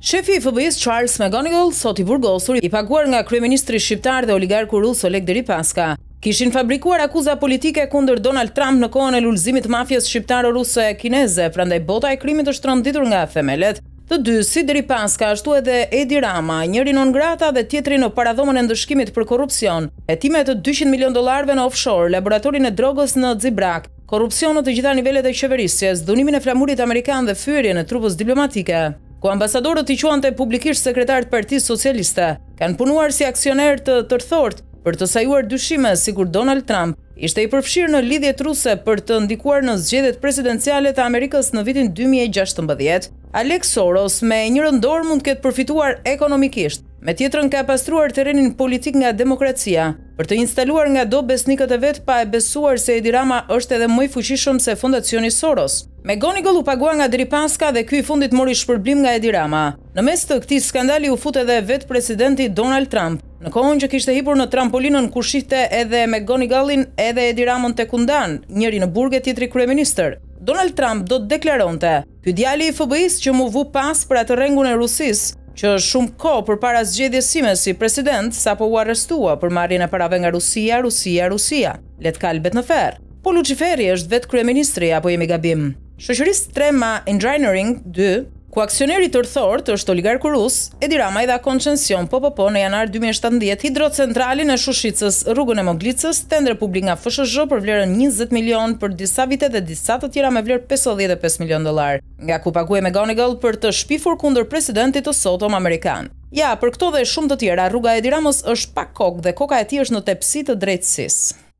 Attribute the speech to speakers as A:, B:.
A: Shefi i FBI-s Charles McGonigal sot i burgosur i paguar nga kryeministri shqiptar dhe oligarku rus Oleg Deripaska. Kishin fabrikuar akuza politike kundër Donald Trump në kohën e lulëzimit mafias shqiptaro-ruse e kineze, prandaj bota e krimit është rënditur nga femelet. Të dy, si deri pas ashtu edhe Edi Rama, njëri non grata dhe tjetri në paradhomën e ndëshkimit për korupcion, e time të 200 milion dolarve në offshore, laboratorin e drogës në Zibrak, korupcionët të gjitha nivellet e qeverisjes, dhunimin e flamurit Amerikan dhe fyrje në trupës diplomatike ku ambasadorët i quante publikisht sekretarët Parti Socialiste, kanë punuar si aksionerë të tërthort për të sajuar dyshime si kur Donald Trump ishte i përfshirë në lidhjet ruse për të ndikuar në zgjedet presidencialet e Amerikës në vitin 2016. Alex Soros me një rëndor mund këtë përfituar ekonomikisht, me tjetërën ka pastruar terenin politik nga demokracia, për të instaluar nga do besnikët e vetë pa e besuar se Edi Rama është edhe mëj fuqishëm se fondacioni Soros. Me goni gëllu pagua nga Dripaska dhe kuj fundit mori shpërblim nga Edi Rama. Në mes të këti skandali u fut edhe vetë presidenti Donald Trump, në kohën që kishte hipur në trampolinën ku shifte edhe me goni gallin edhe Edi Ramon të kundan, njëri në burge tjetri kreminister. Donald Trump do të deklaronte, Pydjali i FBI-së që mu vu pas për atë rengun e Rusisë, që është shumë ko për para zgjedi si president, sa po u arrestua për marrin e parave nga Rusia, Rusia, Rusia, letë kalbet në ferë. Po Luciferi është vetë kryeministri apo jemi gabim. Shëqëris Trema Engineering 2, ku aksioneri të të është oligarku rus, Edi Rama i dha koncension po po po në janar 2017 hidrocentralin e shushicës rrugën e moglicës, tender publik nga për vlerën 20 milion për disa vite dhe disa të tjera me vlerë 55 milion dolar, nga ku e me Gonigal për të shpifur kundër presidentit të sotom Amerikan. Ja, për këto dhe shumë të tjera, rruga Edi Ramos është pak kokë dhe koka e ti është në tepsi të drejtsisë.